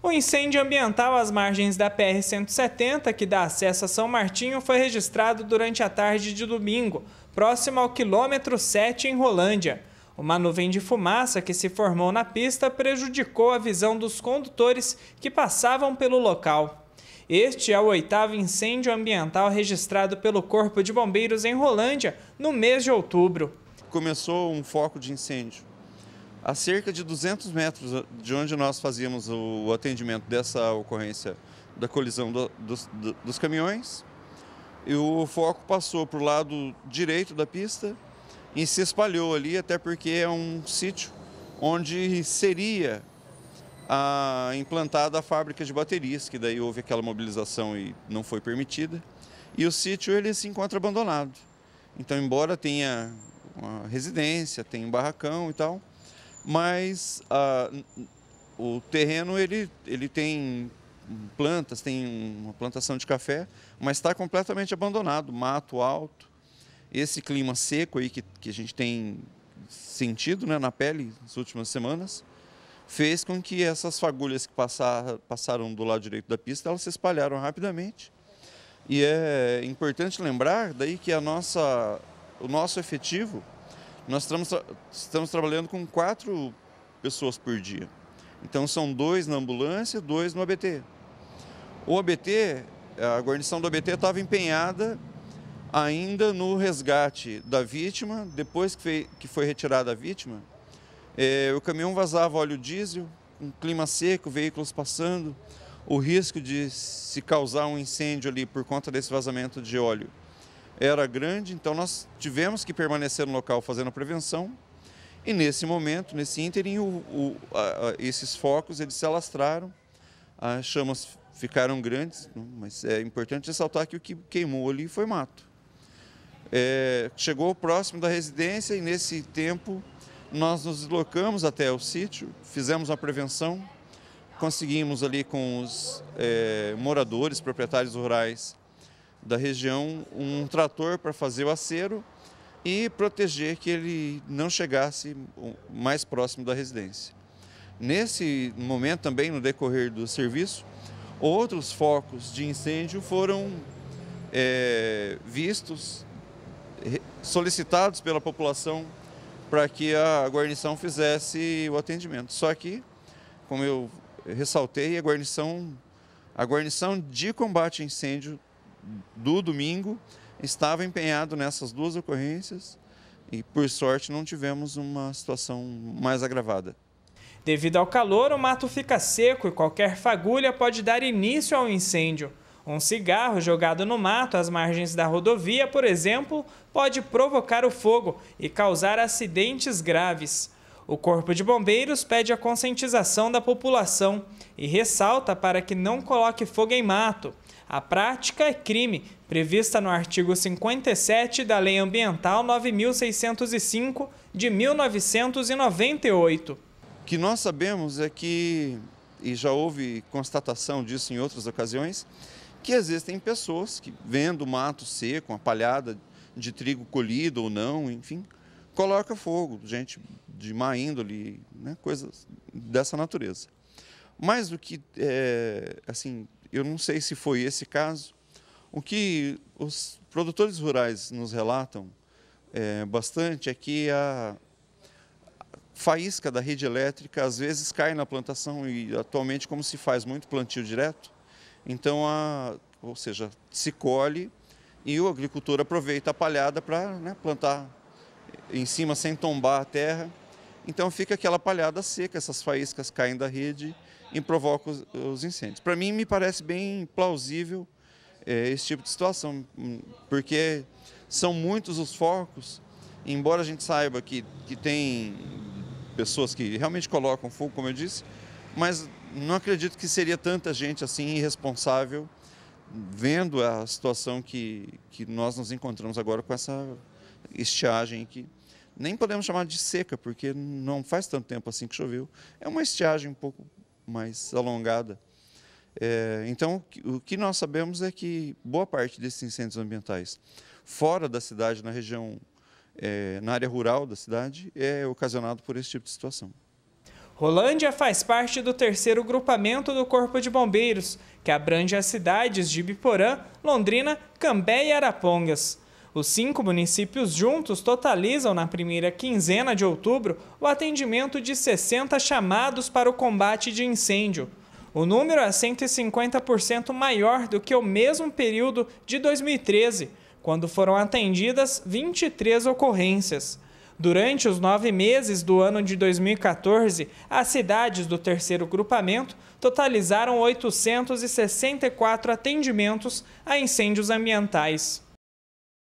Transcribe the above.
O incêndio ambiental às margens da PR-170, que dá acesso a São Martinho, foi registrado durante a tarde de domingo, próximo ao quilômetro 7 em Rolândia. Uma nuvem de fumaça que se formou na pista prejudicou a visão dos condutores que passavam pelo local. Este é o oitavo incêndio ambiental registrado pelo Corpo de Bombeiros em Rolândia no mês de outubro. Começou um foco de incêndio a cerca de 200 metros ah, de onde nós fazíamos o atendimento dessa ocorrência da colisão do, dos, do, dos caminhões. E o foco passou para o lado direito da pista e se espalhou ali, até porque é um sítio onde seria a, implantada a fábrica de baterias, que daí houve aquela mobilização e não foi permitida. E o sítio ele se encontra abandonado. Então, embora tenha uma residência, tem um barracão e tal, mas ah, o terreno ele, ele tem plantas, tem uma plantação de café, mas está completamente abandonado, mato alto. Esse clima seco aí que, que a gente tem sentido né, na pele nas últimas semanas, fez com que essas fagulhas que passaram passaram do lado direito da pista, elas se espalharam rapidamente. E é importante lembrar daí que a nossa, o nosso efetivo nós estamos, estamos trabalhando com quatro pessoas por dia. Então são dois na ambulância, dois no ABT. O ABT, a guarnição do ABT estava empenhada ainda no resgate da vítima, depois que foi retirada a vítima, é, o caminhão vazava óleo diesel, um clima seco, veículos passando, o risco de se causar um incêndio ali por conta desse vazamento de óleo era grande, então nós tivemos que permanecer no local fazendo a prevenção. E nesse momento, nesse ínterim, o, o, a, a, esses focos eles se alastraram, as chamas ficaram grandes, né, mas é importante ressaltar que o que queimou ali foi mato. É, chegou próximo da residência e nesse tempo nós nos deslocamos até o sítio, fizemos a prevenção, conseguimos ali com os é, moradores, proprietários rurais, da região um trator para fazer o acero e proteger que ele não chegasse mais próximo da residência. Nesse momento também, no decorrer do serviço, outros focos de incêndio foram é, vistos, solicitados pela população para que a guarnição fizesse o atendimento. Só que, como eu ressaltei, a guarnição, a guarnição de combate a incêndio do domingo estava empenhado nessas duas ocorrências e, por sorte, não tivemos uma situação mais agravada. Devido ao calor, o mato fica seco e qualquer fagulha pode dar início ao incêndio. Um cigarro jogado no mato às margens da rodovia, por exemplo, pode provocar o fogo e causar acidentes graves. O Corpo de Bombeiros pede a conscientização da população e ressalta para que não coloque fogo em mato. A prática é crime, prevista no artigo 57 da Lei Ambiental 9605 de 1998. O que nós sabemos é que, e já houve constatação disso em outras ocasiões, que existem pessoas que, vendo mato seco, uma palhada de trigo colhido ou não, enfim, coloca fogo. Gente de má índole, né? coisas dessa natureza. Mais do que, é, assim, eu não sei se foi esse caso, o que os produtores rurais nos relatam é, bastante é que a faísca da rede elétrica às vezes cai na plantação e atualmente como se faz muito plantio direto, então a, ou seja, se colhe e o agricultor aproveita a palhada para né, plantar em cima sem tombar a terra então fica aquela palhada seca, essas faíscas caem da rede e provocam os, os incêndios. Para mim, me parece bem plausível é, esse tipo de situação, hum, porque são muitos os focos, embora a gente saiba que, que tem pessoas que realmente colocam fogo, como eu disse, mas não acredito que seria tanta gente assim irresponsável vendo a situação que, que nós nos encontramos agora com essa estiagem que nem podemos chamar de seca, porque não faz tanto tempo assim que choveu. É uma estiagem um pouco mais alongada. É, então, o que nós sabemos é que boa parte desses incêndios ambientais, fora da cidade, na região, é, na área rural da cidade, é ocasionado por esse tipo de situação. Rolândia faz parte do terceiro grupamento do Corpo de Bombeiros, que abrange as cidades de Biporã, Londrina, Cambé e Arapongas. Os cinco municípios juntos totalizam na primeira quinzena de outubro o atendimento de 60 chamados para o combate de incêndio. O número é 150% maior do que o mesmo período de 2013, quando foram atendidas 23 ocorrências. Durante os nove meses do ano de 2014, as cidades do terceiro grupamento totalizaram 864 atendimentos a incêndios ambientais.